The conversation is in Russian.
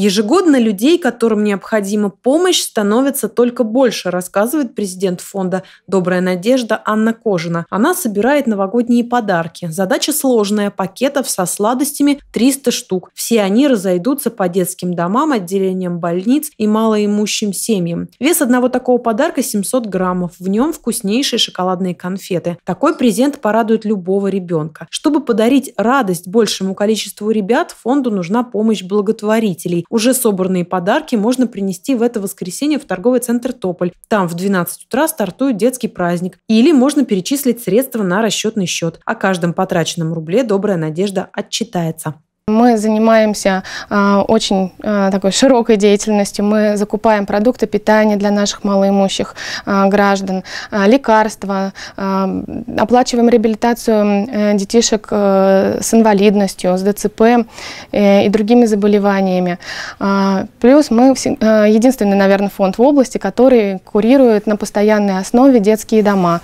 Ежегодно людей, которым необходима помощь, становится только больше, рассказывает президент фонда «Добрая надежда» Анна Кожина. Она собирает новогодние подарки. Задача сложная – пакетов со сладостями 300 штук. Все они разойдутся по детским домам, отделениям больниц и малоимущим семьям. Вес одного такого подарка 700 граммов. В нем вкуснейшие шоколадные конфеты. Такой презент порадует любого ребенка. Чтобы подарить радость большему количеству ребят, фонду нужна помощь благотворителей. Уже собранные подарки можно принести в это воскресенье в торговый центр «Тополь». Там в 12 утра стартует детский праздник. Или можно перечислить средства на расчетный счет. О каждом потраченном рубле «Добрая надежда» отчитается. Мы занимаемся э, очень э, такой широкой деятельностью. Мы закупаем продукты питания для наших малоимущих э, граждан, э, лекарства, э, оплачиваем реабилитацию э, детишек э, с инвалидностью, с ДЦП э, и другими заболеваниями. Э, плюс мы э, единственный, наверное, фонд в области, который курирует на постоянной основе детские дома.